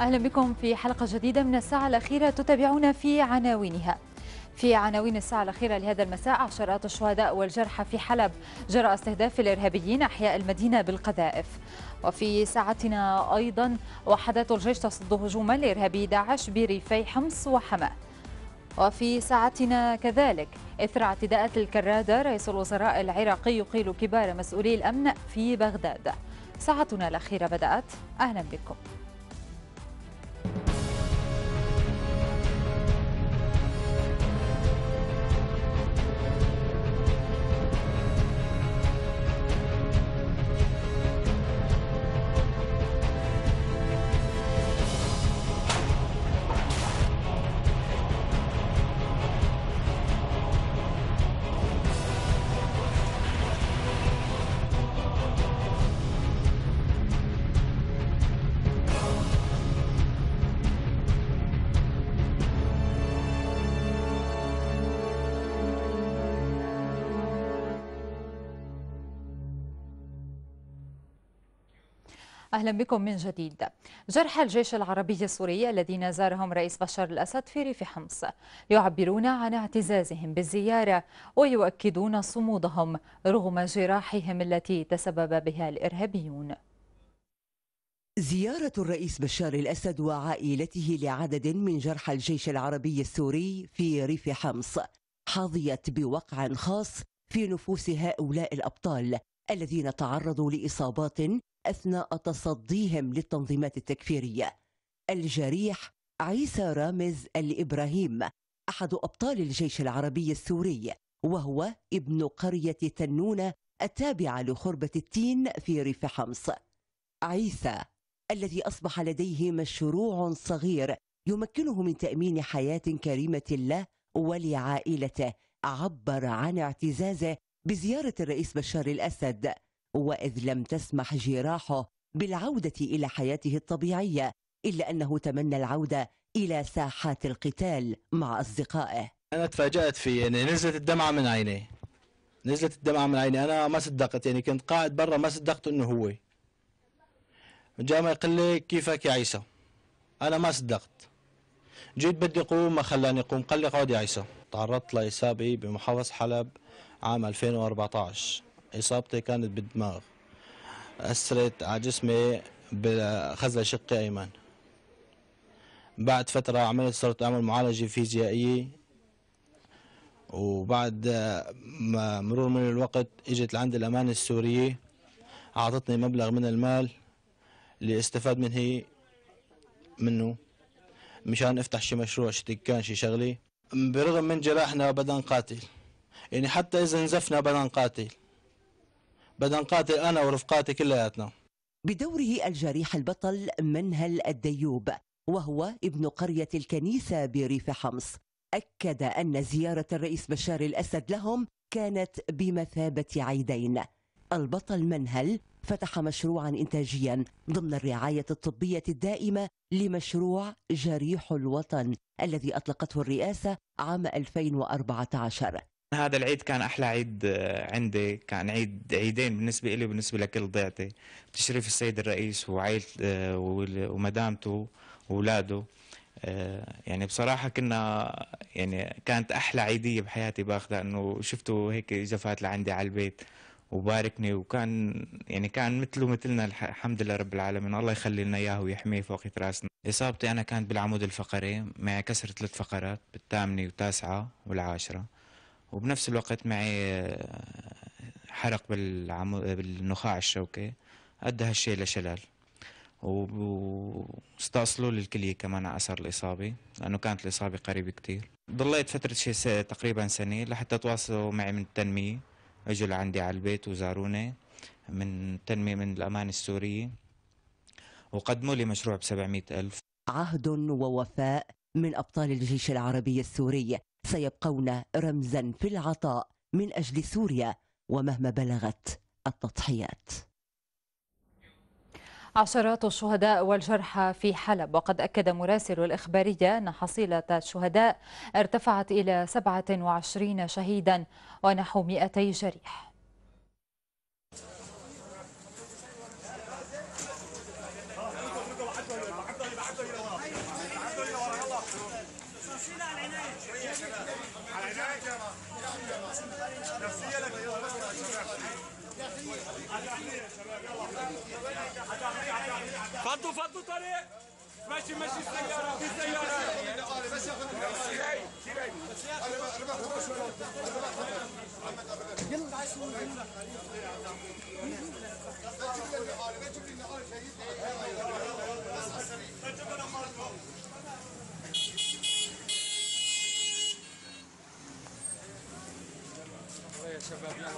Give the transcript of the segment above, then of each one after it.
أهلا بكم في حلقة جديدة من الساعة الأخيرة تتابعون في عناوينها في عناوين الساعة الأخيرة لهذا المساء عشرات الشهداء والجرحى في حلب جرى استهداف الإرهابيين أحياء المدينة بالقذائف وفي ساعتنا أيضا وحدات الجيش تصد هجوما لإرهابي داعش بريفي حمص وحماة وفي ساعتنا كذلك إثر اعتداءات الكرادة رئيس الوزراء العراقي يقيل كبار مسؤولي الأمن في بغداد ساعتنا الأخيرة بدأت أهلا بكم أهلا بكم من جديد جرحى الجيش العربي السوري الذين زارهم رئيس بشار الأسد في ريف حمص يعبرون عن اعتزازهم بالزيارة ويؤكدون صمودهم رغم جراحهم التي تسبب بها الإرهابيون زيارة الرئيس بشار الأسد وعائلته لعدد من جرحى الجيش العربي السوري في ريف حمص حظيت بوقع خاص في نفوس هؤلاء الأبطال الذين تعرضوا لإصابات أثناء تصديهم للتنظيمات التكفيرية الجريح عيسى رامز الإبراهيم أحد أبطال الجيش العربي السوري وهو ابن قرية تنونة التابعة لخربة التين في ريف حمص عيسى الذي أصبح لديه مشروع صغير يمكنه من تأمين حياة كريمة له ولعائلته عبر عن اعتزازه بزيارة الرئيس بشار الأسد وإذ لم تسمح جراحه بالعودة إلى حياته الطبيعية إلا أنه تمنى العودة إلى ساحات القتال مع أصدقائه أنا تفاجأت فيه يعني نزلت الدمعة من عيني نزلت الدمعة من عيني أنا ما صدقت يعني كنت قاعد برا ما صدقت إنه هو جاء ما يقول لي كيفك يا عيسى أنا ما صدقت جيت بدي أقوم ما خلاني أقوم قال لي اقعد يا عيسى تعرضت لإصابة بمحافظة حلب عام 2014 إصابتي كانت بالدماغ أثرت على جسمي بخزل شقي أيمن بعد فترة عملت صرت أعمل معالجة فيزيائية وبعد مرور من الوقت اجت لعند الأمانة السورية أعطتني مبلغ من المال اللي استفاد منه منه مشان افتح شي مشروع شي دكان شي شغلي برغم من جراحنا بدن قاتل يعني حتى إذا نزفنا بدنا نقاتل بدنا نقاتل أنا ورفقاتي كلياتنا بدوره الجريح البطل منهل الديوب وهو ابن قرية الكنيسة بريف حمص أكد أن زيارة الرئيس بشار الأسد لهم كانت بمثابة عيدين البطل منهل فتح مشروعا إنتاجيا ضمن الرعاية الطبية الدائمة لمشروع جريح الوطن الذي أطلقته الرئاسة عام 2014 هذا العيد كان احلى عيد آه، عندي كان عيد عيدين بالنسبه لي وبالنسبه لكل ضيعتي تشريف السيد الرئيس وعائلة ومدامته واولاده آه، يعني بصراحه كنا يعني كانت احلى عيديه بحياتي باخذها انه شفته هيك جفات لعندي على البيت وباركني وكان يعني كان مثله مثلنا الحمد لله رب العالمين الله يخلي لنا اياه ويحميه فوق راسنا اصابتي انا كانت بالعمود الفقري مع كسر ثلاث فقرات بالثامنه والتاسعه والعاشره وبنفس الوقت معي آه، حرق بالعمو... بالنخاع الشوكي ادى هالشيء لشلل واستأصلوا لي الكلية كمان على أثر الإصابة لأنه كانت الإصابة قريبة كتير ضليت فترة س... تقريبا سنة لحتى تواصلوا معي من التنمية اجوا لعندي على البيت وزاروني من التنمية من الأمان السورية وقدموا لي مشروع ب 700 ألف عهد ووفاء من أبطال الجيش العربي السوري سيبقون رمزا في العطاء من أجل سوريا ومهما بلغت التضحيات عشرات الشهداء والجرحى في حلب وقد أكد مراسل الإخبارية أن حصيلة الشهداء ارتفعت إلى 27 شهيدا ونحو 200 جريح فضوا طريق ماشي ماشي السيارة في السيارة بس يلا يا شباب يلا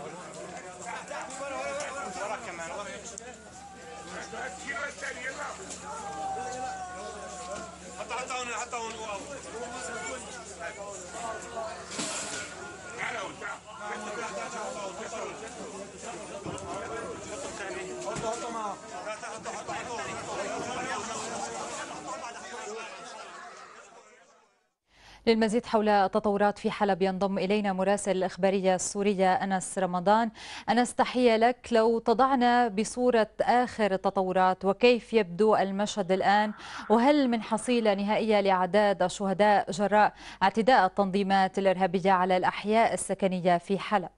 ورا كمان ورا حتى حتى هون حتى هون واو للمزيد حول التطورات في حلب ينضم إلينا مراسل الإخبارية السورية أنس رمضان أنس تحية لك لو تضعنا بصورة آخر التطورات وكيف يبدو المشهد الآن وهل من حصيلة نهائية لأعداد الشهداء جراء اعتداء التنظيمات الإرهابية على الأحياء السكنية في حلب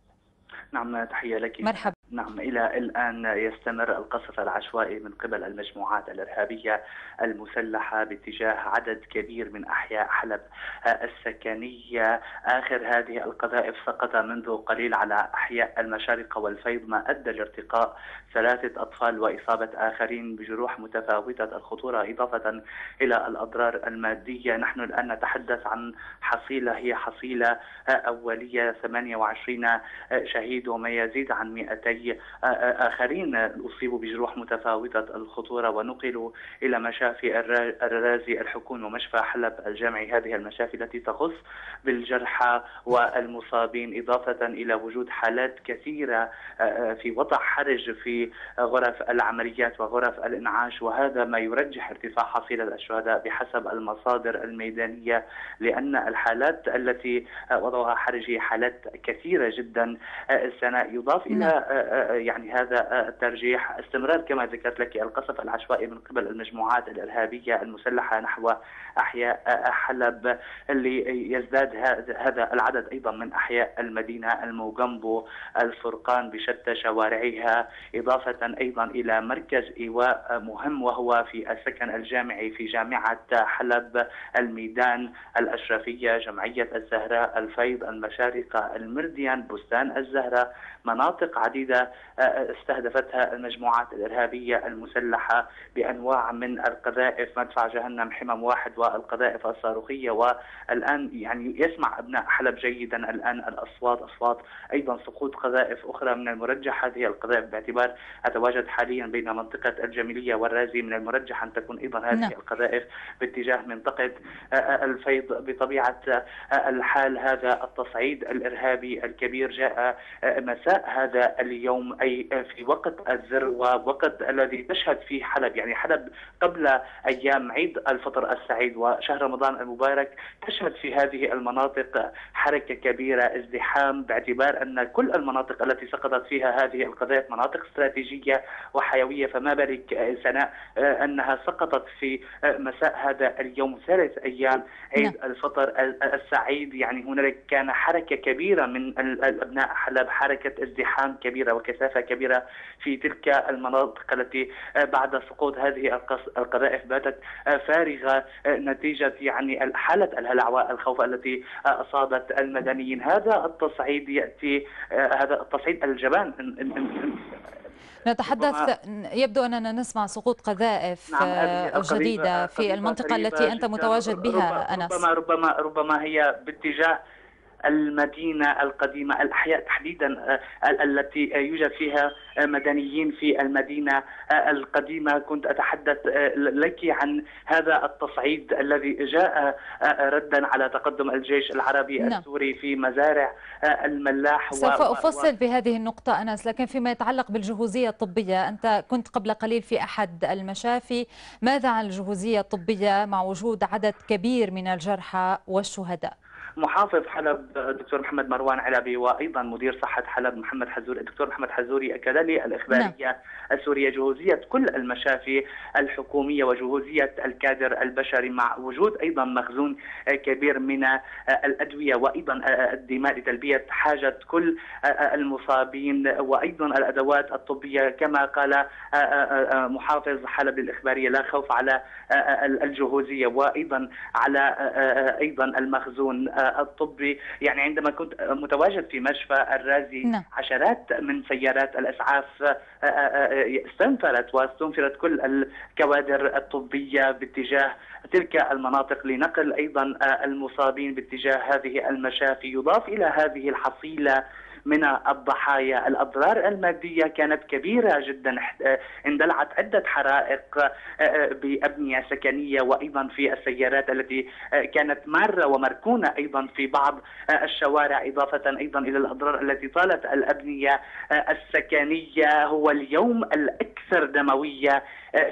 نعم تحية لك مرحبا نعم إلى الآن يستمر القصف العشوائي من قبل المجموعات الإرهابية المسلحة باتجاه عدد كبير من أحياء حلب السكنية آخر هذه القذائف سقط منذ قليل على أحياء المشارقة والفيض ما أدى لارتقاء ثلاثة أطفال وإصابة آخرين بجروح متفاوتة الخطورة إضافة إلى الأضرار المادية نحن الآن نتحدث عن حصيلة هي حصيلة أولية 28 شهيد وما يزيد عن 200 أي آخرين أصيبوا بجروح متفاوتة الخطورة ونقلوا إلى مشافي الرازي الحكومي ومشفى حلب الجامعي هذه المشافي التي تخص بالجرحى والمصابين إضافة إلى وجود حالات كثيرة في وضع حرج في غرف العمليات وغرف الإنعاش وهذا ما يرجح ارتفاع حصيلة الشهداء بحسب المصادر الميدانية لأن الحالات التي وضعها حرج هي حالات كثيرة جدا السنة يضاف إلى نعم. يعني هذا الترجيح استمرار كما ذكرت لك القصف العشوائي من قبل المجموعات الارهابيه المسلحه نحو احياء حلب اللي يزداد هذا العدد ايضا من احياء المدينه الموجمبو الفرقان بشتى شوارعها اضافه ايضا الى مركز ايواء مهم وهو في السكن الجامعي في جامعه حلب الميدان الاشرفيه جمعيه الزهراء الفيض المشارقه المرديان بستان الزهراء مناطق عديده آه، آه، استهدفتها المجموعات الإرهابية المسلحة بأنواع من القذائف مدفع جهنم حمم واحد والقذائف الصاروخية والآن يعني يسمع أبناء حلب جيدا الآن الأصوات أصوات أيضا سقوط قذائف أخرى من المرجح هذه القذائف باعتبار أتواجد حاليا بين منطقة الجميلية والرازي من المرجح أن تكون أيضا هذه لا. نعم. القذائف باتجاه منطقة آه، الفيض بطبيعة الحال هذا التصعيد الإرهابي الكبير جاء مساء هذا اليوم اليوم أي آه، في وقت الزر ووقت الذي تشهد فيه حلب يعني حلب قبل أيام عيد الفطر السعيد وشهر رمضان المبارك تشهد في هذه المناطق حركة كبيرة ازدحام باعتبار أن كل المناطق التي سقطت فيها هذه القذائف مناطق استراتيجية وحيوية فما بالك آه، سناء آه، أنها سقطت في مساء هذا اليوم ثلاث أيام عيد نعم. الفطر السعيد يعني هنالك كان حركة كبيرة من أبناء حلب حركة ازدحام كبيرة وكثافة كبيرة في تلك المناطق التي بعد سقوط هذه القذائف باتت فارغة نتيجة يعني حالة الهلع والخوف التي أصابت المدنيين هذا التصعيد يأتي هذا التصعيد الجبان نتحدث يبدو أننا نسمع سقوط قذائف نعم آه، جديدة في المنطقة التي أنت متواجد بها أنس ربما ربما ربما هي باتجاه المدينة القديمة الأحياء تحديدا آه، التي يوجد فيها آه، مدنيين في المدينة آه، القديمة كنت أتحدث لك عن هذا التصعيد الذي جاء ردا على تقدم الجيش العربي نعم. السوري في مزارع الملاح سوف و... أفصل و... بهذه النقطة أنس لكن فيما يتعلق بالجهوزية الطبية أنت كنت قبل قليل في أحد المشافي ماذا عن الجهوزية الطبية مع وجود عدد كبير من الجرحى والشهداء محافظ حلب الدكتور محمد مروان علبي وايضا مدير صحه حلب محمد حزوري الدكتور محمد حزوري اكد لي الاخباريه نعم. السوريه جهوزيه كل المشافي الحكوميه وجهوزيه الكادر البشري مع وجود ايضا مخزون كبير من الادويه وايضا الدماء لتلبيه حاجه كل المصابين وايضا الادوات الطبيه كما قال محافظ حلب الاخباريه لا خوف على الجهوزيه وايضا على ايضا المخزون الطبي يعني عندما كنت متواجد في مشفى الرازي نعم. عشرات من سيارات الاسعاف آه، آه، آه، استنفرت واستنفرت كل الكوادر الطبيه باتجاه تلك المناطق لنقل ايضا المصابين باتجاه هذه المشافي يضاف الى هذه الحصيله من الضحايا الأضرار المادية كانت كبيرة جدا اندلعت عدة حرائق آه، آه، بأبنية سكنية وأيضا في السيارات التي آه، كانت مارة ومركونة أيضا في بعض الشوارع إضافة أيضا إلى الأضرار التي طالت الأبنية السكنية هو اليوم الأكثر دموية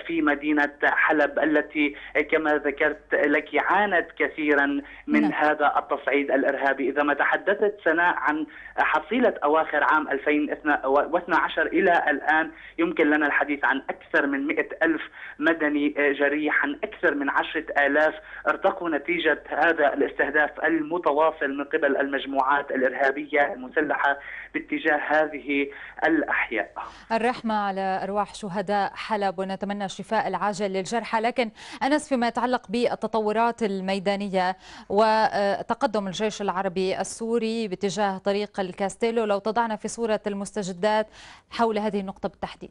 في مدينه حلب التي كما ذكرت لك عانت كثيرا من نعم. هذا التصعيد الارهابي، اذا ما تحدثت سناء عن حصيله اواخر عام 2012 الى الان يمكن لنا الحديث عن اكثر من 100 الف مدني جريح، عن اكثر من 10000 ارتقوا نتيجه هذا الاستهداف المتواصل من قبل المجموعات الارهابيه المسلحه باتجاه هذه الاحياء. الرحمه على ارواح شهداء حلب ونتمنى نتمنى الشفاء العاجل للجرحى لكن أنس فيما يتعلق بالتطورات الميدانية وتقدم الجيش العربي السوري باتجاه طريق الكاستيلو لو تضعنا في صورة المستجدات حول هذه النقطة بالتحديد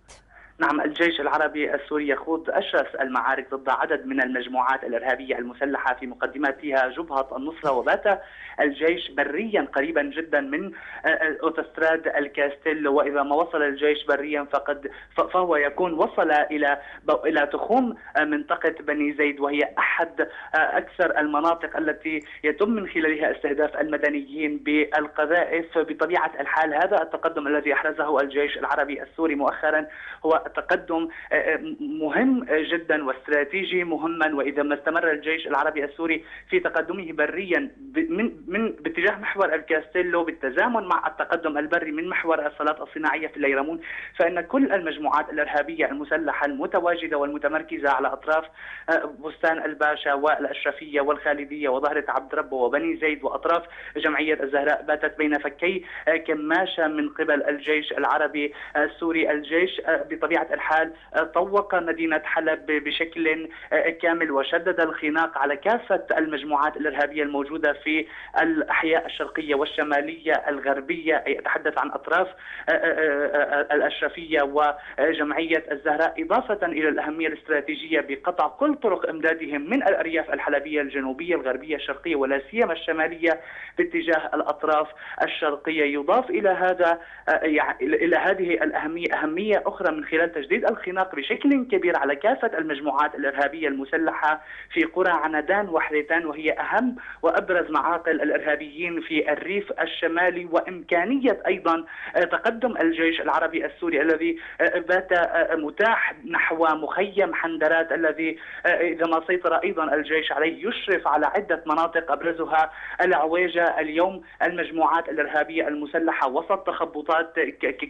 نعم الجيش العربي السوري يخوض أشرس المعارك ضد عدد من المجموعات الإرهابية المسلحة في مقدماتها جبهة النصرة وبات الجيش بريا قريبا جدا من آه، آه، أوتستراد الكاستيل وإذا ما وصل الجيش بريا فقد فهو يكون وصل إلى إلى تخوم آه، منطقة بني زيد وهي أحد أكثر المناطق التي يتم من خلالها استهداف المدنيين بالقذائف بطبيعة الحال هذا التقدم الذي أحرزه الجيش العربي السوري مؤخرا هو تقدم آه، آه، مهم جدا واستراتيجي مهما واذا ما استمر الجيش العربي السوري في تقدمه بريا من من باتجاه محور الكاستيلو بالتزامن مع التقدم البري من محور الصالات الصناعيه في الليرمون فان كل المجموعات الارهابيه المسلحه المتواجده والمتمركزه على اطراف آه، بستان الباشا والاشرفيه والخالديه وظهره عبد ربه وبني زيد واطراف جمعيه الزهراء باتت بين فكي كماشه من قبل الجيش العربي السوري الجيش بطبيعه بطبيعه الحال آه، طوق مدينه حلب بشكل آه، كامل وشدد الخناق على كافه المجموعات الارهابيه الموجوده في الاحياء الشرقيه والشماليه الغربيه اي اتحدث عن اطراف آه، الاشرفيه وجمعيه الزهراء اضافه الى الاهميه الاستراتيجيه بقطع كل طرق امدادهم من الارياف الحلبيه الجنوبيه الغربيه الشرقيه ولا سيما الشماليه باتجاه الاطراف الشرقيه يضاف الى هذا يعني الى هذه الاهميه اهميه اخرى من خلال تجديد الخناق بشكل كبير على كافة المجموعات الإرهابية المسلحة في قرى عنادان وحريتان وهي أهم وأبرز معاقل الإرهابيين في الريف الشمالي وإمكانية أيضا آه، تقدم الجيش العربي السوري الذي آه، بات آه، متاح نحو مخيم حندرات الذي إذا ما سيطر أيضا الجيش عليه يشرف على عدة مناطق أبرزها العويجة اليوم المجموعات الإرهابية المسلحة وسط تخبطات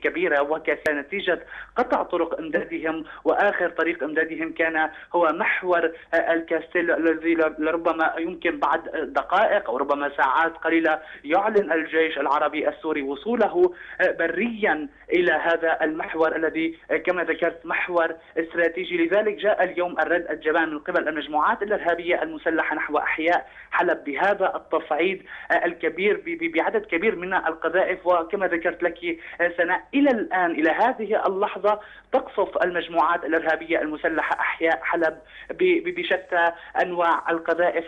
كبيرة وكنتيجة قطع طرق طرق امدادهم واخر طريق امدادهم كان هو محور آه، الكاستيل الذي لربما يمكن بعد دقائق او ربما ساعات قليله يعلن الجيش العربي السوري وصوله آه، بريا الى هذا المحور الذي آه، كما ذكرت محور استراتيجي لذلك جاء اليوم الرد الجبان من قبل المجموعات الارهابيه المسلحه نحو احياء حلب بهذا التصعيد الكبير بعدد كبير من القذائف وكما ذكرت لك سناء الى الان الى هذه اللحظه تقصف المجموعات الارهابيه المسلحه احياء حلب بشتى انواع القذائف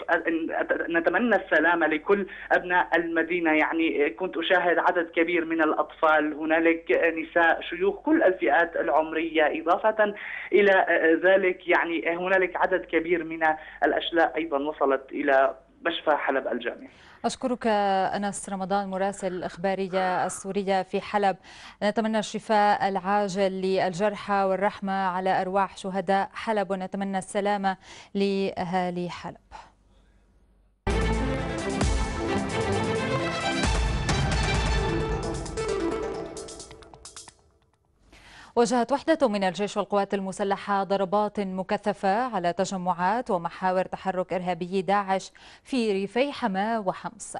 نتمنى السلامه لكل ابناء المدينه يعني كنت اشاهد عدد كبير من الاطفال هنالك نساء شيوخ كل الفئات العمريه اضافه الى ذلك يعني هنالك عدد كبير من الاشلاء ايضا وصلت الى مشفى حلب الجامعي أشكرك أنس رمضان مراسل الإخبارية السورية في حلب نتمنى الشفاء العاجل للجرحى والرحمة على أرواح شهداء حلب ونتمنى السلامة لأهالي حلب واجهت وحدة من الجيش والقوات المسلحة ضربات مكثفة على تجمعات ومحاور تحرك إرهابي داعش في ريفي حماة وحمص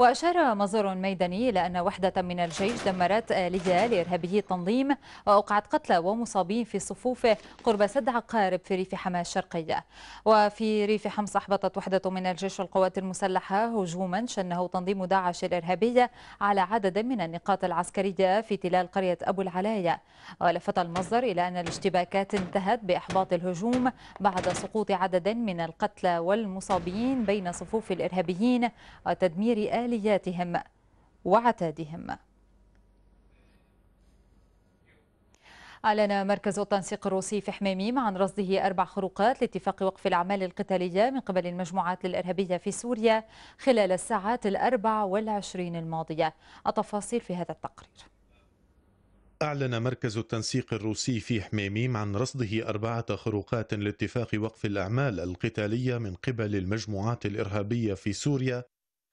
وأشار مصدر ميداني إلى أن وحدة من الجيش دمرت آلية لإرهابي التنظيم وأوقعت قتلى ومصابين في صفوفه قرب سد عقارب في ريف حماة الشرقية وفي ريف حمص أحبطت وحدة من الجيش والقوات المسلحة هجوما شنه تنظيم داعش الإرهابية على عدد من النقاط العسكرية في تلال قرية أبو العلاية ولفت المصدر إلى أن الاشتباكات انتهت بإحباط الهجوم بعد سقوط عدد من القتلى والمصابين بين صفوف الإرهابيين وتدمير آلية آلياتهم وعتادهم أعلن مركز التنسيق الروسي في حميميم عن رصده أربع خروقات لاتفاق وقف الأعمال القتالية من قبل المجموعات الإرهابية في سوريا خلال الساعات الأربع والعشرين الماضية التفاصيل في هذا التقرير أعلن مركز التنسيق الروسي في حميميم عن رصده أربعة خروقات لاتفاق وقف الأعمال القتالية من قبل المجموعات الإرهابية في سوريا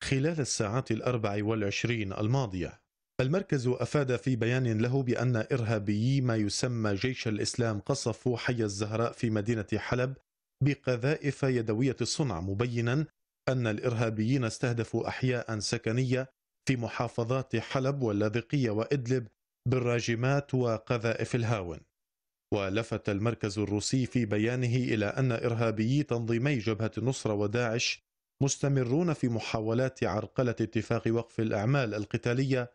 خلال الساعات الأربع والعشرين الماضية المركز أفاد في بيان له بأن إرهابيي ما يسمى جيش الإسلام قصفوا حي الزهراء في مدينة حلب بقذائف يدوية الصنع مبينا أن الإرهابيين استهدفوا أحياء سكنية في محافظات حلب واللاذقية وإدلب بالراجمات وقذائف الهاون ولفت المركز الروسي في بيانه إلى أن إرهابيي تنظيمي جبهة النصرة وداعش مستمرون في محاولات عرقلة اتفاق وقف الأعمال القتالية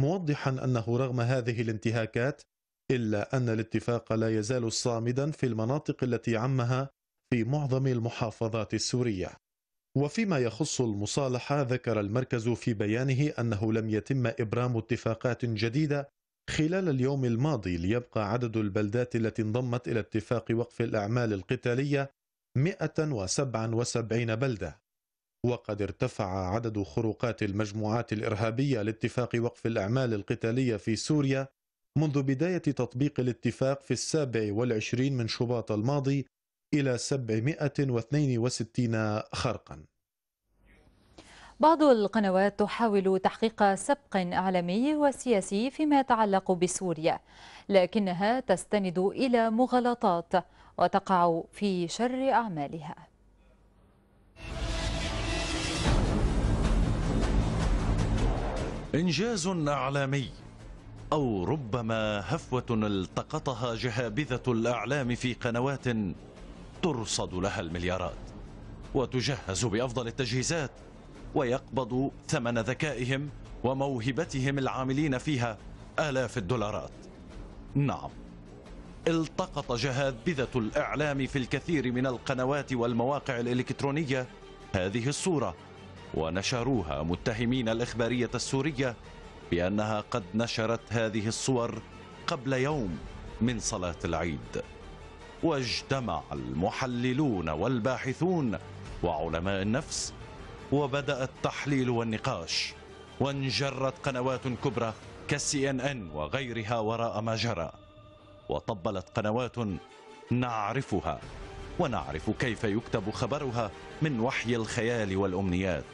موضحا أنه رغم هذه الانتهاكات إلا أن الاتفاق لا يزال صامدا في المناطق التي عمها في معظم المحافظات السورية وفيما يخص المصالحة ذكر المركز في بيانه أنه لم يتم إبرام اتفاقات جديدة خلال اليوم الماضي ليبقى عدد البلدات التي انضمت إلى اتفاق وقف الأعمال القتالية 177 بلدة وقد ارتفع عدد خروقات المجموعات الإرهابية لاتفاق وقف الأعمال القتالية في سوريا منذ بداية تطبيق الاتفاق في السابع والعشرين من شباط الماضي إلى 762 خرقاً بعض القنوات تحاول تحقيق سبق اعلامي وسياسي فيما يتعلق بسوريا لكنها تستند الى مغالطات وتقع في شر اعمالها إنجاز أعلامي أو ربما هفوة التقطها جهابذة الأعلام في قنوات ترصد لها المليارات وتجهز بأفضل التجهيزات ويقبض ثمن ذكائهم وموهبتهم العاملين فيها آلاف الدولارات نعم التقط جهابذة الإعلام في الكثير من القنوات والمواقع الإلكترونية هذه الصورة ونشروها متهمين الإخبارية السورية بأنها قد نشرت هذه الصور قبل يوم من صلاة العيد واجتمع المحللون والباحثون وعلماء النفس وبدأ التحليل والنقاش وانجرت قنوات كبرى كسي ان ان وغيرها وراء ما جرى وطبلت قنوات نعرفها ونعرف كيف يكتب خبرها من وحي الخيال والأمنيات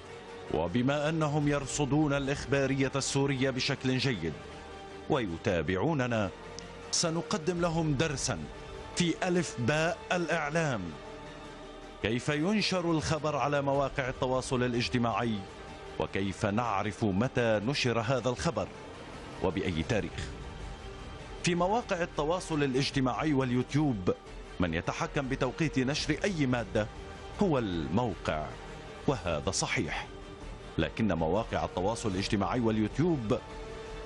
وبما أنهم يرصدون الإخبارية السورية بشكل جيد ويتابعوننا سنقدم لهم درسا في ألف باء الإعلام كيف ينشر الخبر على مواقع التواصل الاجتماعي وكيف نعرف متى نشر هذا الخبر وبأي تاريخ في مواقع التواصل الاجتماعي واليوتيوب من يتحكم بتوقيت نشر أي مادة هو الموقع وهذا صحيح لكن مواقع التواصل الاجتماعي واليوتيوب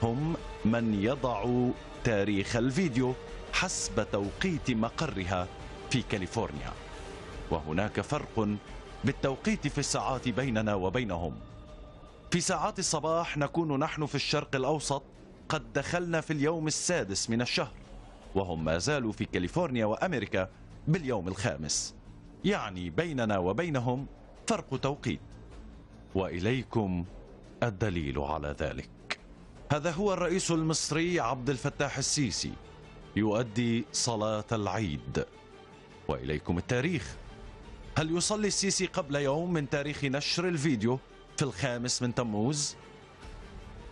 هم من يضع تاريخ الفيديو حسب توقيت مقرها في كاليفورنيا وهناك فرق بالتوقيت في الساعات بيننا وبينهم في ساعات الصباح نكون نحن في الشرق الأوسط قد دخلنا في اليوم السادس من الشهر وهم ما زالوا في كاليفورنيا وأمريكا باليوم الخامس يعني بيننا وبينهم فرق توقيت وإليكم الدليل على ذلك هذا هو الرئيس المصري عبد الفتاح السيسي يؤدي صلاة العيد وإليكم التاريخ هل يصلي السيسي قبل يوم من تاريخ نشر الفيديو في الخامس من تموز؟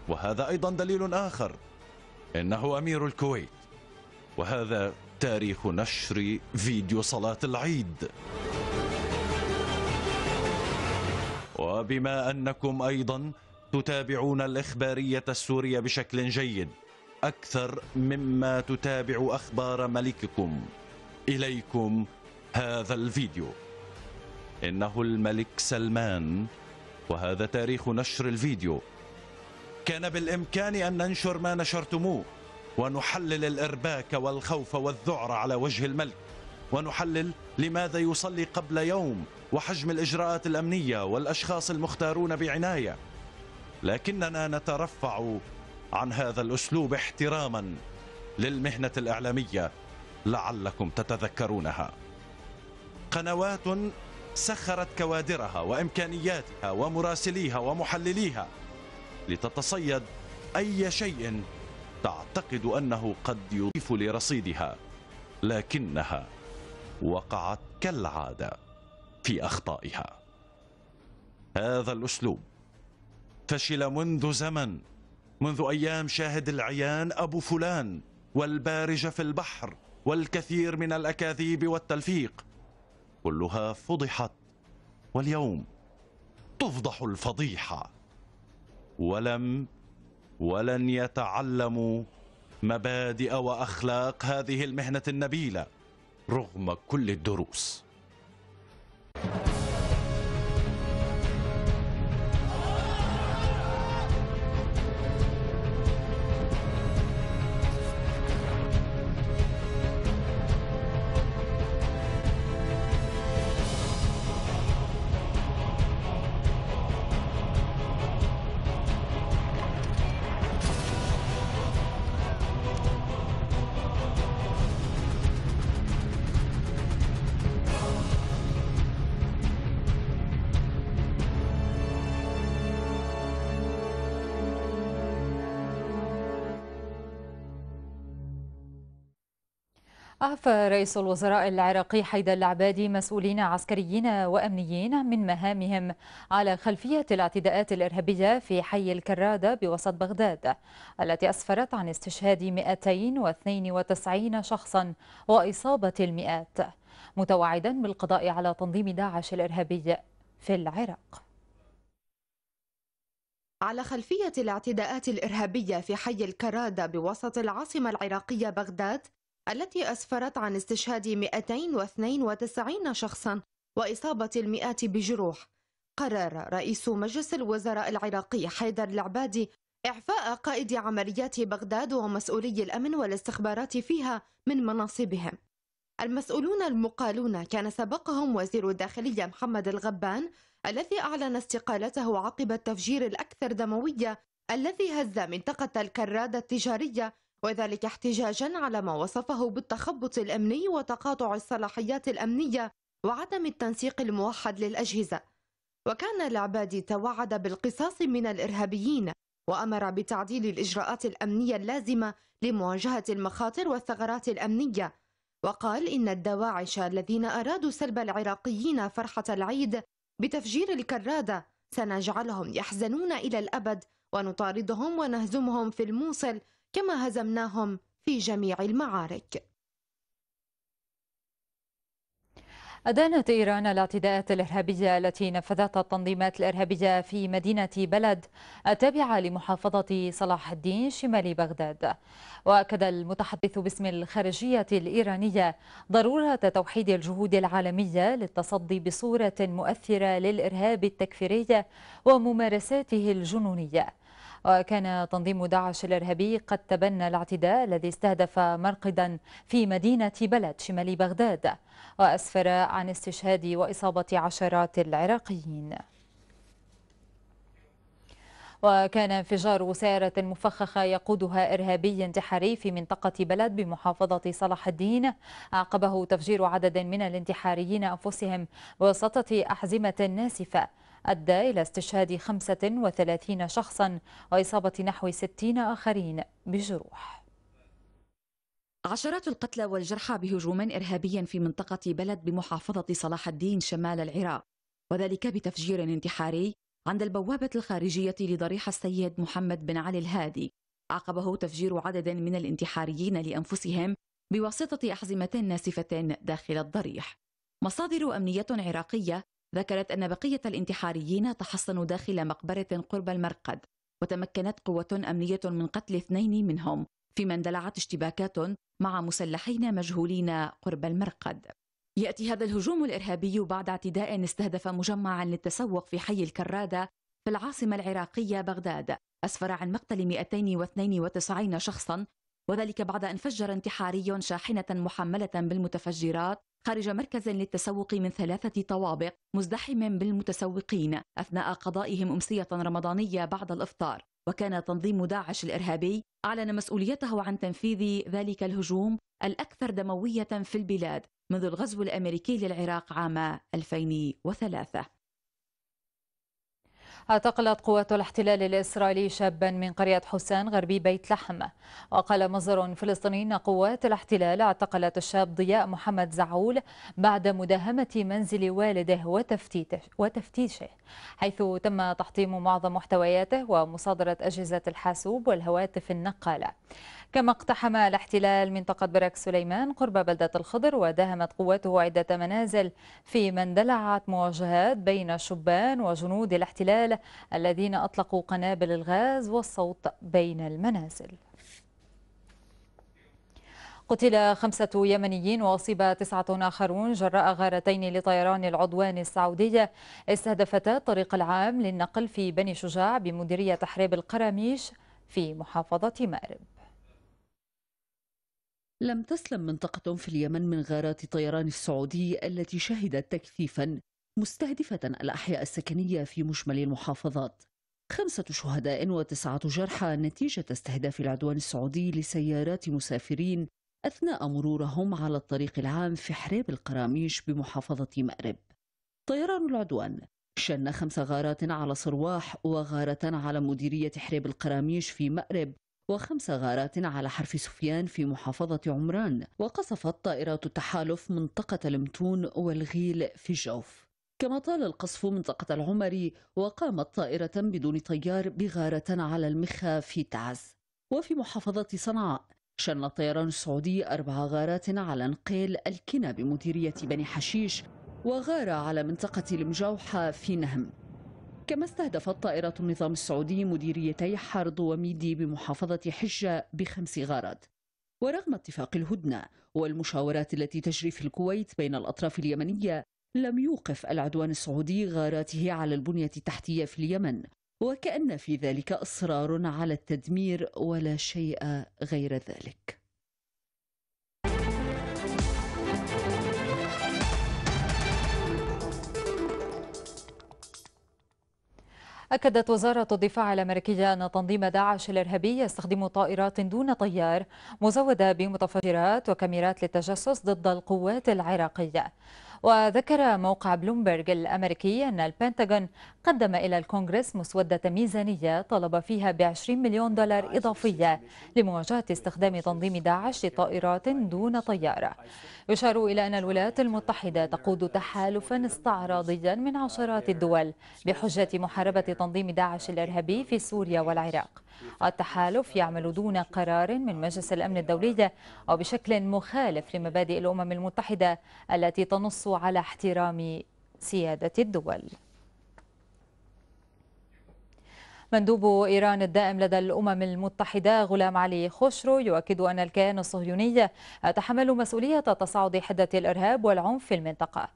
وهذا أيضا دليل آخر إنه أمير الكويت وهذا تاريخ نشر فيديو صلاة العيد وبما أنكم أيضا تتابعون الإخبارية السورية بشكل جيد أكثر مما تتابع أخبار ملككم إليكم هذا الفيديو إنه الملك سلمان وهذا تاريخ نشر الفيديو كان بالإمكان أن ننشر ما نشرتموه ونحلل الإرباك والخوف والذعر على وجه الملك ونحلل لماذا يصلي قبل يوم وحجم الإجراءات الأمنية والأشخاص المختارون بعناية لكننا نترفع عن هذا الأسلوب احتراما للمهنة الإعلامية لعلكم تتذكرونها قنوات سخرت كوادرها وإمكانياتها ومراسليها ومحلليها لتتصيد أي شيء تعتقد أنه قد يضيف لرصيدها لكنها وقعت كالعاده في أخطائها هذا الأسلوب فشل منذ زمن منذ أيام شاهد العيان أبو فلان والبارجة في البحر والكثير من الأكاذيب والتلفيق كلها فضحت واليوم تفضح الفضيحة ولم ولن يتعلموا مبادئ وأخلاق هذه المهنة النبيلة رغم كل الدروس Thank you. أعفى رئيس الوزراء العراقي حيدر العبادي مسؤولين عسكريين وأمنيين من مهامهم على خلفية الاعتداءات الإرهابية في حي الكرادة بوسط بغداد التي أسفرت عن استشهاد 292 شخصا وإصابة المئات متوعدا بالقضاء على تنظيم داعش الإرهابي في العراق على خلفية الاعتداءات الإرهابية في حي الكرادة بوسط العاصمة العراقية بغداد التي أسفرت عن استشهاد 292 شخصا وإصابة المئات بجروح قرر رئيس مجلس الوزراء العراقي حيدر العبادي إعفاء قائد عمليات بغداد ومسؤولي الأمن والاستخبارات فيها من مناصبهم المسؤولون المقالون كان سبقهم وزير الداخلية محمد الغبان الذي أعلن استقالته عقب التفجير الأكثر دموية الذي هز منطقة الكرادة التجارية وذلك احتجاجا على ما وصفه بالتخبط الأمني وتقاطع الصلاحيات الأمنية وعدم التنسيق الموحد للأجهزة وكان العبادي توعد بالقصاص من الإرهابيين وأمر بتعديل الإجراءات الأمنية اللازمة لمواجهة المخاطر والثغرات الأمنية وقال إن الدواعش الذين أرادوا سلب العراقيين فرحة العيد بتفجير الكرادة سنجعلهم يحزنون إلى الأبد ونطاردهم ونهزمهم في الموصل كما هزمناهم في جميع المعارك أدانت إيران الاعتداءات الإرهابية التي نفذتها التنظيمات الإرهابية في مدينة بلد التابعة لمحافظة صلاح الدين شمال بغداد وأكد المتحدث باسم الخارجية الإيرانية ضرورة توحيد الجهود العالمية للتصدي بصورة مؤثرة للإرهاب التكفيري وممارساته الجنونية وكان تنظيم داعش الإرهابي قد تبنى الاعتداء الذي استهدف مرقدا في مدينة بلد شمال بغداد وأسفر عن استشهاد وإصابة عشرات العراقيين وكان انفجار سيارة مفخخة يقودها إرهابي انتحاري في منطقة بلد بمحافظة صلاح الدين أعقبه تفجير عدد من الانتحاريين أنفسهم بواسطة أحزمة ناسفة أدى إلى استشهاد 35 شخصا وإصابة نحو 60 آخرين بجروح عشرات القتلى والجرحى بهجوم إرهابي في منطقة بلد بمحافظة صلاح الدين شمال العراق وذلك بتفجير انتحاري عند البوابة الخارجية لضريح السيد محمد بن علي الهادي عقبه تفجير عدد من الانتحاريين لأنفسهم بواسطة أحزمة ناسفة داخل الضريح مصادر أمنية عراقية ذكرت أن بقية الانتحاريين تحصنوا داخل مقبرة قرب المرقد وتمكنت قوة أمنية من قتل اثنين منهم فيما اندلعت اشتباكات مع مسلحين مجهولين قرب المرقد يأتي هذا الهجوم الإرهابي بعد اعتداء استهدف مجمعا للتسوق في حي الكرادة في العاصمة العراقية بغداد أسفر عن مقتل 292 شخصا وذلك بعد أن فجر انتحاري شاحنة محملة بالمتفجرات خارج مركز للتسوق من ثلاثة طوابق مزدحم بالمتسوقين أثناء قضائهم أمسية رمضانية بعد الإفطار وكان تنظيم داعش الإرهابي أعلن مسؤوليته عن تنفيذ ذلك الهجوم الأكثر دموية في البلاد منذ الغزو الأمريكي للعراق عام 2003 اعتقلت قوات الاحتلال الإسرائيلي شابا من قرية حسان غربي بيت لحم وقال مصدر فلسطيني أن قوات الاحتلال اعتقلت الشاب ضياء محمد زعول بعد مداهمة منزل والده وتفتيته وتفتيشه حيث تم تحطيم معظم محتوياته ومصادرة أجهزة الحاسوب والهواتف النقالة كما اقتحم الاحتلال منطقة برك سليمان قرب بلدة الخضر وداهمت قواته عدة منازل فيما اندلعت مواجهات بين شبان وجنود الاحتلال الذين أطلقوا قنابل الغاز والصوت بين المنازل قتل خمسة يمنيين وأصيب تسعة آخرون جراء غارتين لطيران العدوان السعودية استهدفتا الطريق العام للنقل في بني شجاع بمديرية تحريب القراميش في محافظة مأرب لم تسلم منطقة في اليمن من غارات الطيران السعودي التي شهدت تكثيفا مستهدفة الأحياء السكنية في مجمل المحافظات خمسة شهداء وتسعة جرحى نتيجة استهداف العدوان السعودي لسيارات مسافرين أثناء مرورهم على الطريق العام في حريب القراميش بمحافظة مأرب طيران العدوان شن خمس غارات على صرواح وغارة على مديرية حريب القراميش في مأرب وخمس غارات على حرف سفيان في محافظة عمران وقصفت طائرات التحالف منطقة المتون والغيل في الجوف كما طال القصف منطقة العمري وقامت طائرة بدون طيار بغارة على المخا في تعز وفي محافظة صنعاء شن الطيران السعودي أربع غارات على نقيل الكنا بمديرية بني حشيش وغارة على منطقة المجوحة في نهم كما استهدفت طائرة النظام السعودي مديريتي حرض وميدي بمحافظة حجة بخمس غارات ورغم اتفاق الهدنة والمشاورات التي تجري في الكويت بين الأطراف اليمنية لم يوقف العدوان السعودي غاراته على البنية التحتية في اليمن وكأن في ذلك إصرار على التدمير ولا شيء غير ذلك أكدت وزارة الدفاع الأمريكية أن تنظيم داعش الإرهابي يستخدم طائرات دون طيار مزودة بمتفجرات وكاميرات للتجسس ضد القوات العراقية وذكر موقع بلومبرج الأمريكي أن البنتاغون قدم إلى الكونغرس مسودة ميزانية طلب فيها ب 20 مليون دولار إضافية لمواجهة استخدام تنظيم داعش لطائرات دون طيارة يشار إلى أن الولايات المتحدة تقود تحالفا استعراضيا من عشرات الدول بحجة محاربة تنظيم داعش الإرهابي في سوريا والعراق التحالف يعمل دون قرار من مجلس الأمن الدولي وبشكل مخالف لمبادئ الأمم المتحدة التي تنص على احترام سيادة الدول مندوب إيران الدائم لدى الأمم المتحدة غلام علي خشرو يؤكد أن الكيان الصهيوني يتحمل مسؤولية تصاعد حدة الإرهاب والعنف في المنطقة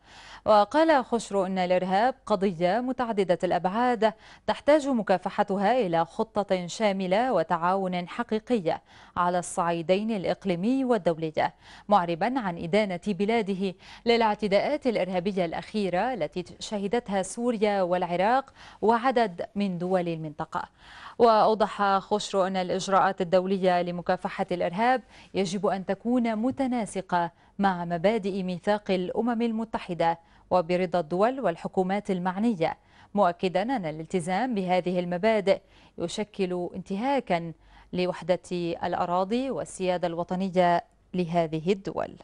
وقال خشرو أن الإرهاب قضية متعددة الأبعاد تحتاج مكافحتها إلى خطة شاملة وتعاون حقيقي على الصعيدين الإقليمي والدولي معربا عن إدانة بلاده للاعتداءات الإرهابية الأخيرة التي شهدتها سوريا والعراق وعدد من دول المنطقة المنطقة وأوضح خشرو أن الإجراءات الدولية لمكافحة الإرهاب يجب أن تكون متناسقة مع مبادئ ميثاق الأمم المتحدة وبرضا الدول والحكومات المعنية مؤكدا أن الالتزام بهذه المبادئ يشكل انتهاكا لوحدة الأراضي والسيادة الوطنية لهذه الدول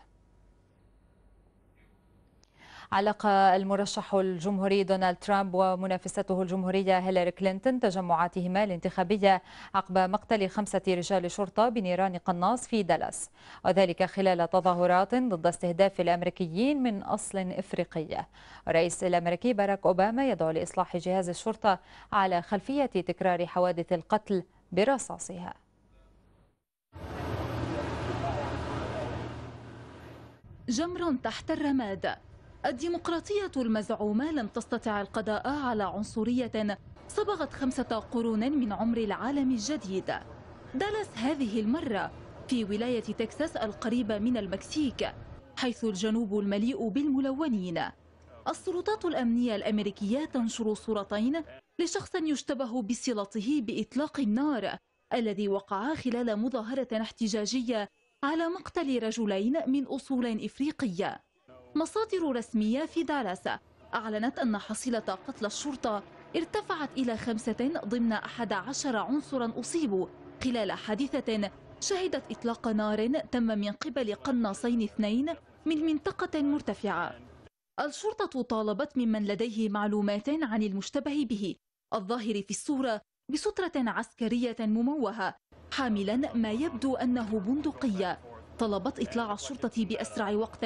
علق المرشح الجمهوري دونالد ترامب ومنافسته الجمهورية هيلاري كلينتون تجمعاتهما الانتخابية عقب مقتل خمسة رجال شرطة بنيران قناص في دالاس وذلك خلال تظاهرات ضد استهداف الأمريكيين من أصل إفريقي الرئيس الأمريكي باراك أوباما يدعو لإصلاح جهاز الشرطة على خلفية تكرار حوادث القتل برصاصها جمر تحت الرماد الديمقراطية المزعومة لم تستطع القضاء على عنصرية صبغت خمسة قرون من عمر العالم الجديد دالاس هذه المرة في ولاية تكساس القريبة من المكسيك حيث الجنوب المليء بالملونين السلطات الأمنية الأمريكية تنشر صورتين لشخص يشتبه بصلته بإطلاق النار الذي وقع خلال مظاهرة احتجاجية على مقتل رجلين من أصول إفريقية مصادر رسمية في دالاس أعلنت أن حصيلة قتل الشرطة ارتفعت إلى خمسة ضمن أحد عشر عنصرا أصيبوا خلال حادثة شهدت إطلاق نار تم من قبل قناصين اثنين من منطقة مرتفعة الشرطة طالبت ممن لديه معلومات عن المشتبه به الظاهر في الصورة بسترة عسكرية مموهة حاملا ما يبدو أنه بندقية طلبت إطلاع الشرطة بأسرع وقت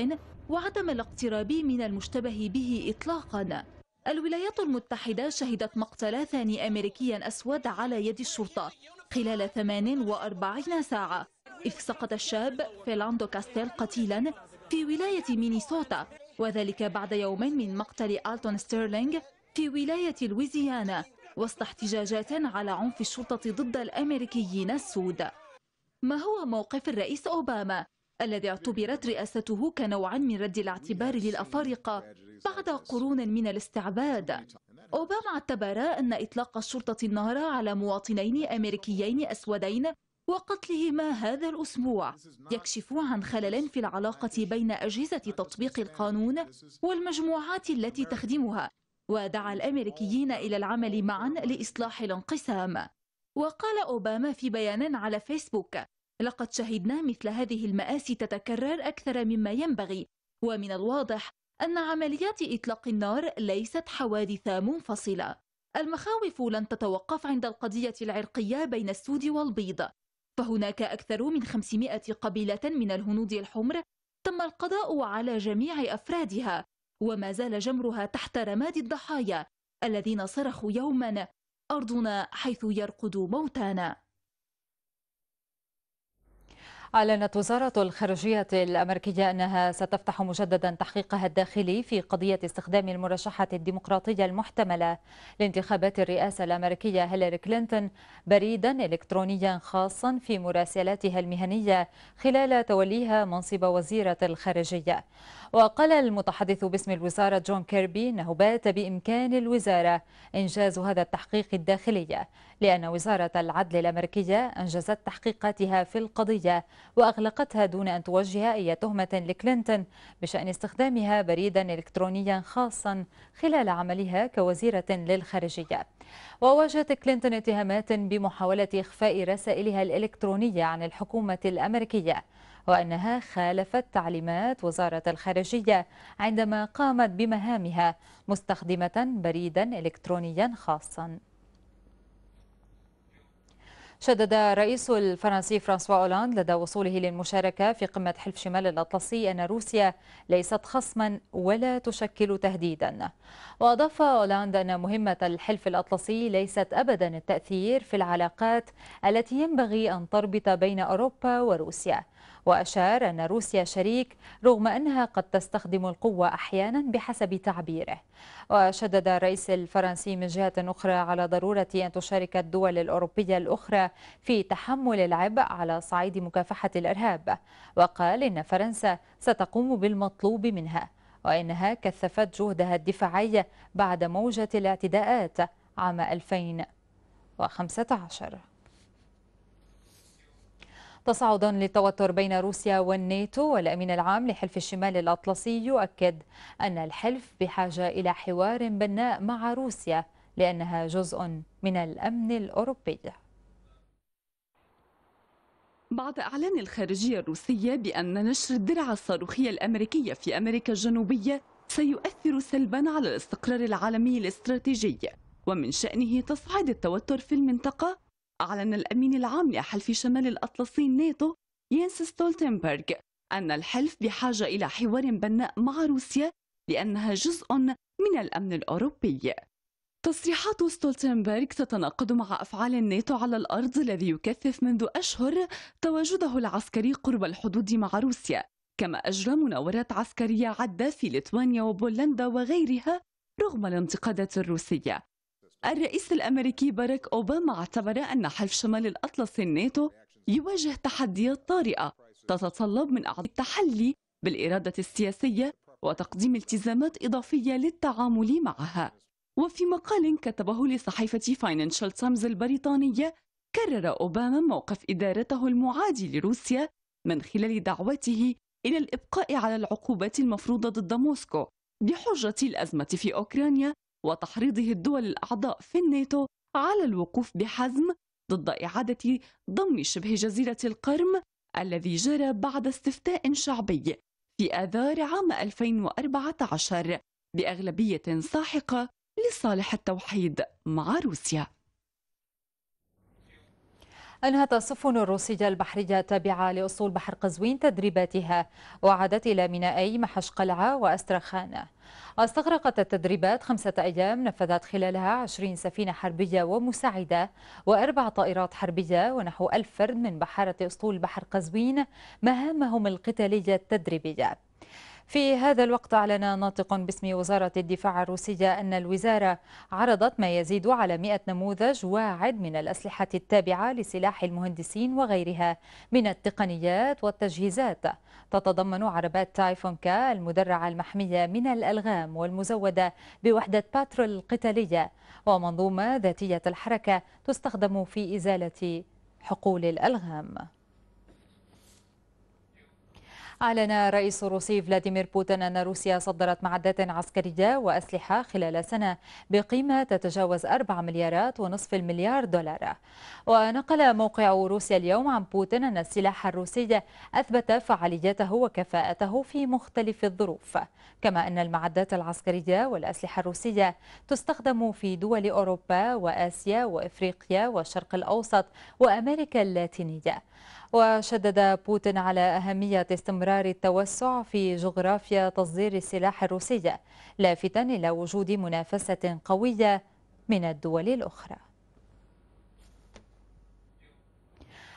وعدم الاقتراب من المشتبه به إطلاقا الولايات المتحدة شهدت مقتل ثاني أمريكي أسود على يد الشرطة خلال 48 ساعة إذ سقط الشاب فيلاندو كاستيل قتيلا في ولاية مينيسوتا وذلك بعد يومين من مقتل آلتون ستيرلينج في ولاية لويزيانا وسط احتجاجات على عنف الشرطة ضد الأمريكيين السود ما هو موقف الرئيس أوباما الذي اعتبرت رئاسته كنوعا من رد الاعتبار للأفارقة بعد قرون من الاستعباد أوباما اعتبر أن إطلاق الشرطة النار على مواطنين أمريكيين أسودين وقتلهما هذا الأسبوع يكشف عن خلل في العلاقة بين أجهزة تطبيق القانون والمجموعات التي تخدمها ودعا الأمريكيين إلى العمل معا لإصلاح الانقسام وقال أوباما في بيان على فيسبوك لقد شهدنا مثل هذه المآسي تتكرر أكثر مما ينبغي ومن الواضح أن عمليات إطلاق النار ليست حوادث منفصلة المخاوف لن تتوقف عند القضية العرقية بين السود والبيض فهناك أكثر من 500 قبيلة من الهنود الحمر تم القضاء على جميع أفرادها وما زال جمرها تحت رماد الضحايا الذين صرخوا يوما أرضنا حيث يرقد موتانا أعلنت وزارة الخارجية الأمريكية أنها ستفتح مجددا تحقيقها الداخلي في قضية استخدام المرشحة الديمقراطية المحتملة لانتخابات الرئاسة الأمريكية هيلاري كلينتون بريدا إلكترونيا خاصا في مراسلاتها المهنية خلال توليها منصب وزيرة الخارجية وقال المتحدث باسم الوزارة جون كيربي أنه بات بإمكان الوزارة إنجاز هذا التحقيق الداخلي لأن وزارة العدل الأمريكية أنجزت تحقيقاتها في القضية وأغلقتها دون أن توجه أي تهمة لكلينتون بشأن استخدامها بريدا إلكترونيا خاصا خلال عملها كوزيرة للخارجية وواجهت كلينتون اتهامات بمحاولة إخفاء رسائلها الإلكترونية عن الحكومة الأمريكية وأنها خالفت تعليمات وزارة الخارجية عندما قامت بمهامها مستخدمة بريدا إلكترونيا خاصا شدد الرئيس الفرنسي فرانسوا أولاند لدى وصوله للمشاركة في قمة حلف شمال الأطلسي أن روسيا ليست خصما ولا تشكل تهديدا وأضاف أولاند أن مهمة الحلف الأطلسي ليست أبدا التأثير في العلاقات التي ينبغي أن تربط بين أوروبا وروسيا وأشار أن روسيا شريك رغم أنها قد تستخدم القوة أحيانا بحسب تعبيره وشدد الرئيس الفرنسي من جهة أخرى على ضرورة أن تشارك الدول الأوروبية الأخرى في تحمل العبء على صعيد مكافحة الإرهاب وقال إن فرنسا ستقوم بالمطلوب منها وإنها كثفت جهدها الدفاعي بعد موجة الاعتداءات عام 2015 تصاعدا للتوتر بين روسيا والناتو والأمين العام لحلف الشمال الأطلسي يؤكد أن الحلف بحاجة إلى حوار بناء مع روسيا لأنها جزء من الأمن الأوروبي بعد إعلان الخارجية الروسية بأن نشر الدرع الصاروخية الأمريكية في أمريكا الجنوبية سيؤثر سلبا على الاستقرار العالمي الاستراتيجي ومن شأنه تصعيد التوتر في المنطقة أعلن الأمين العام لحلف شمال الأطلسي ناتو يانس ستولتنبرغ أن الحلف بحاجة إلى حوار بناء مع روسيا لأنها جزء من الأمن الأوروبي تصريحات ستولتنبرغ تتناقض مع أفعال الناتو على الأرض الذي يكثف منذ أشهر تواجده العسكري قرب الحدود مع روسيا كما أجرى مناورات عسكرية عدة في ليتوانيا وبولندا وغيرها رغم الانتقادات الروسية الرئيس الأمريكي باراك أوباما اعتبر أن حلف شمال الأطلس الناتو يواجه تحديات طارئة تتطلب من أعضاء التحلي بالإرادة السياسية وتقديم التزامات إضافية للتعامل معها وفي مقال كتبه لصحيفة فاينانشال تايمز البريطانية كرر أوباما موقف إدارته المعادي لروسيا من خلال دعوته إلى الإبقاء على العقوبات المفروضة ضد موسكو بحجة الأزمة في أوكرانيا وتحريضه الدول الأعضاء في الناتو على الوقوف بحزم ضد إعادة ضم شبه جزيرة القرم الذي جرى بعد استفتاء شعبي في آذار عام 2014 بأغلبية ساحقة لصالح التوحيد مع روسيا أنهت السفن الروسية البحرية التابعة لأسطول بحر قزوين تدريباتها وعادت إلى مينائي محشقلعة وأسترخان استغرقت التدريبات خمسة أيام نفذت خلالها 20 سفينة حربية ومساعدة وأربع طائرات حربية ونحو ألف فرد من بحارة أسطول بحر قزوين مهامهم القتالية التدريبية في هذا الوقت أعلن ناطق باسم وزارة الدفاع الروسية أن الوزارة عرضت ما يزيد على 100 نموذج واعد من الأسلحة التابعة لسلاح المهندسين وغيرها من التقنيات والتجهيزات تتضمن عربات تايفونكا المدرعة المحمية من الألغام والمزودة بوحدة باترول القتالية ومنظومة ذاتية الحركة تستخدم في إزالة حقول الألغام أعلن رئيس الروسي فلاديمير بوتين أن روسيا صدرت معدات عسكرية وأسلحة خلال سنة بقيمة تتجاوز 4 مليارات ونصف المليار دولار ونقل موقع روسيا اليوم عن بوتين أن السلاح الروسي أثبت فعاليته وكفاءته في مختلف الظروف كما أن المعدات العسكرية والأسلحة الروسية تستخدم في دول أوروبا وآسيا وإفريقيا والشرق الأوسط وأمريكا اللاتينية وشدد بوتين على أهمية استمرار التوسع في جغرافيا تصدير السلاح الروسي لافتا إلى وجود منافسة قوية من الدول الأخرى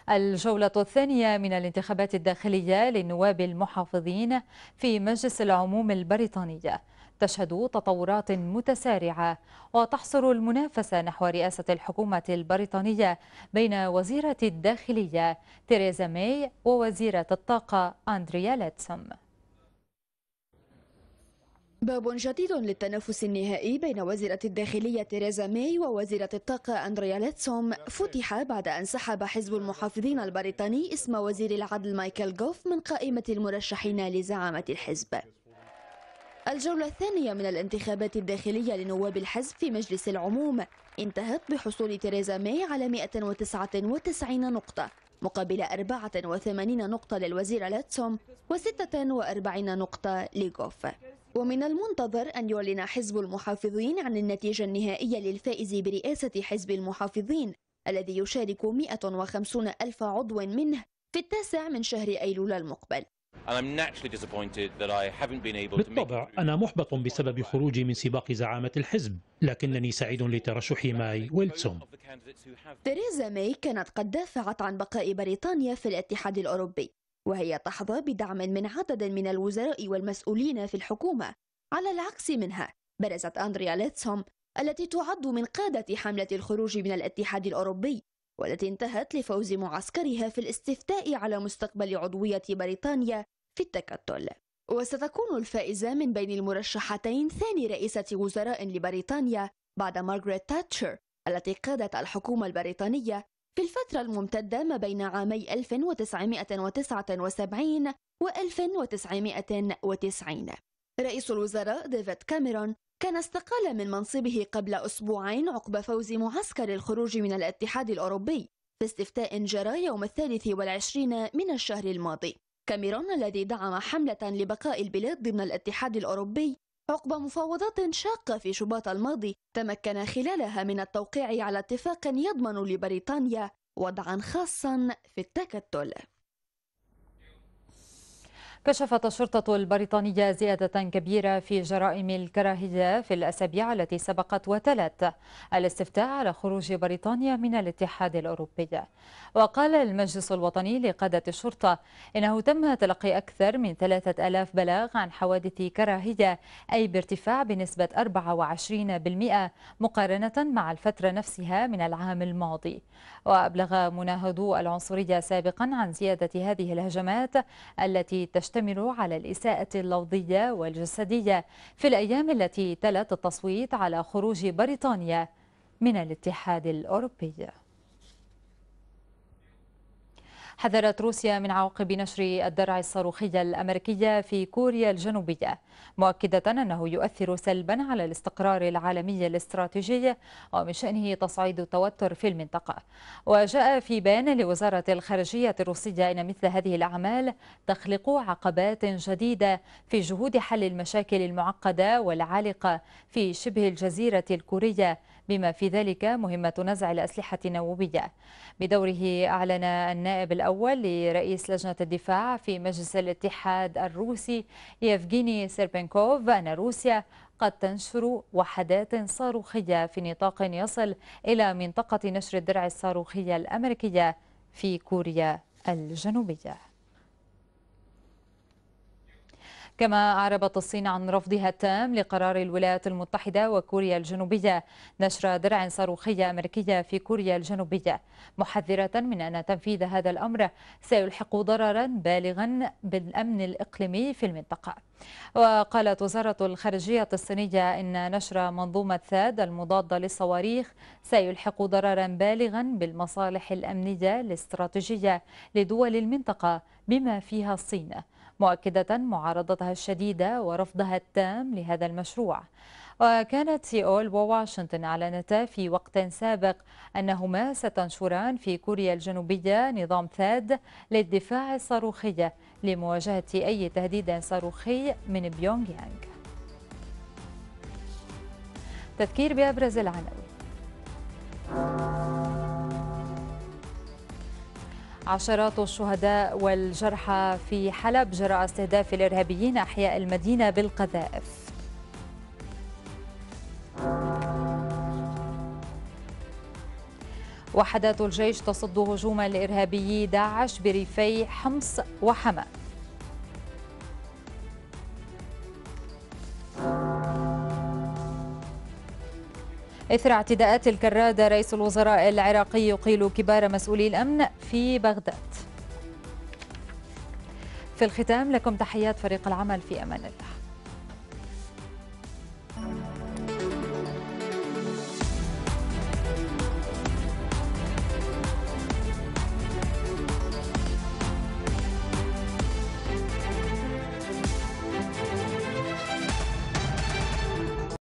الجولة الثانية من الانتخابات الداخلية للنواب المحافظين في مجلس العموم البريطانية تشهد تطورات متسارعة وتحصر المنافسة نحو رئاسة الحكومة البريطانية بين وزيرة الداخلية تيريزا ماي ووزيرة الطاقة أندريا لاتسم باب جديد للتنافس النهائي بين وزيرة الداخلية تيريزا ماي ووزيرة الطاقة أندريا لاتسوم فتح بعد أن سحب حزب المحافظين البريطاني اسم وزير العدل مايكل جوف من قائمة المرشحين لزعامة الحزب الجولة الثانية من الانتخابات الداخلية لنواب الحزب في مجلس العموم انتهت بحصول تيريزا ماي على 199 نقطة مقابل 84 نقطة للوزير لاتسوم و46 نقطة لغوف ومن المنتظر أن يعلن حزب المحافظين عن النتيجة النهائية للفائز برئاسة حزب المحافظين الذي يشارك 150 ألف عضو منه في التاسع من شهر أيلول المقبل بالطبع أنا محبط بسبب خروجي من سباق زعامة الحزب لكنني سعيد لترشح ماي ويلسون تيريزا ماي كانت قد دافعت عن بقاء بريطانيا في الاتحاد الأوروبي وهي تحظى بدعم من عدد من الوزراء والمسؤولين في الحكومة على العكس منها برزت أندريا ليتسوم التي تعد من قادة حملة الخروج من الاتحاد الأوروبي والتي انتهت لفوز معسكرها في الاستفتاء على مستقبل عضوية بريطانيا في التكتل وستكون الفائزة من بين المرشحتين ثاني رئيسة وزراء لبريطانيا بعد مارغريت تاتشر التي قادت الحكومة البريطانية في الفترة الممتدة ما بين عامي 1979 و 1990 رئيس الوزراء ديفيد كاميرون كان استقال من منصبه قبل أسبوعين عقب فوز معسكر الخروج من الاتحاد الأوروبي في استفتاء جرى يوم الثالث والعشرين من الشهر الماضي كاميرون الذي دعم حملة لبقاء البلاد ضمن الاتحاد الأوروبي عقب مفاوضات شاقة في شباط الماضي تمكن خلالها من التوقيع على اتفاق يضمن لبريطانيا وضعا خاصا في التكتل كشفت الشرطة البريطانية زيادة كبيرة في جرائم الكراهية في الأسابيع التي سبقت وتلت الاستفتاء على خروج بريطانيا من الاتحاد الأوروبي وقال المجلس الوطني لقادة الشرطة إنه تم تلقي أكثر من 3000 بلاغ عن حوادث كراهية أي بارتفاع بنسبة 24% مقارنة مع الفترة نفسها من العام الماضي وأبلغ مناهضو العنصرية سابقا عن زيادة هذه الهجمات التي تشتهر تشتمل على الإساءة اللفظية والجسدية في الأيام التي تلت التصويت على خروج بريطانيا من الاتحاد الأوروبي حذرت روسيا من عواقب نشر الدرع الصاروخي الأمريكية في كوريا الجنوبية مؤكدة أنه يؤثر سلبا على الاستقرار العالمي الاستراتيجي ومن شأنه تصعيد التوتر في المنطقة وجاء في بيان لوزارة الخارجية الروسية أن مثل هذه الأعمال تخلق عقبات جديدة في جهود حل المشاكل المعقدة والعالقة في شبه الجزيرة الكورية بما في ذلك مهمة نزع الأسلحة النووية بدوره أعلن النائب الأول لرئيس لجنة الدفاع في مجلس الاتحاد الروسي يفجيني سيربينكوف أن روسيا قد تنشر وحدات صاروخية في نطاق يصل إلى منطقة نشر الدرع الصاروخية الأمريكية في كوريا الجنوبية كما أعربت الصين عن رفضها التام لقرار الولايات المتحدة وكوريا الجنوبية نشر درع صاروخية أمريكية في كوريا الجنوبية محذرة من أن تنفيذ هذا الأمر سيلحق ضررا بالغا بالأمن الإقليمي في المنطقة وقالت وزارة الخارجية الصينية إن نشر منظومة ثاد المضادة للصواريخ سيلحق ضررا بالغا بالمصالح الأمنية الاستراتيجية لدول المنطقة بما فيها الصين مؤكدة معارضتها الشديدة ورفضها التام لهذا المشروع وكانت سيول وواشنطن أعلنتا في وقت سابق أنهما ستنشران في كوريا الجنوبية نظام ثاد للدفاع الصاروخي لمواجهة أي تهديد صاروخي من بيونغ يانغ تذكير بأبرز العناوين عشرات الشهداء والجرحى في حلب جراء استهداف الإرهابيين أحياء المدينة بالقذائف وحدات الجيش تصد هجوم لإرهابي داعش بريفي حمص وحماه إثر اعتداءات الكرادة رئيس الوزراء العراقي يقيل كبار مسؤولي الأمن في بغداد في الختام لكم تحيات فريق العمل في أمان الله